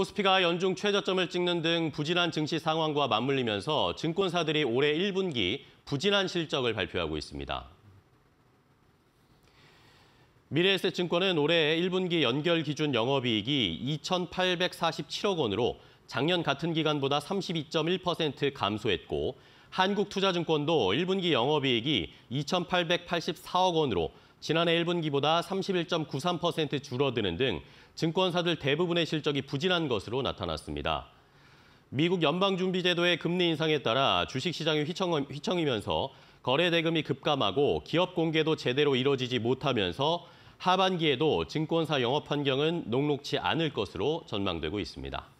코스피가 연중 최저점을 찍는 등 부진한 증시 상황과 맞물리면서 증권사들이 올해 1분기 부진한 실적을 발표하고 있습니다. 미래에셋증권은 올해 1분기 연결 기준 영업이익이 2,847억 원으로 작년 같은 기간보다 32.1% 감소했고 한국투자증권도 1분기 영업이익이 2,884억 원으로 지난해 1분기보다 31.93% 줄어드는 등 증권사들 대부분의 실적이 부진한 것으로 나타났습니다. 미국 연방준비제도의 금리 인상에 따라 주식시장이 휘청이면서 거래 대금이 급감하고 기업 공개도 제대로 이뤄지지 못하면서 하반기에도 증권사 영업 환경은 녹록치 않을 것으로 전망되고 있습니다.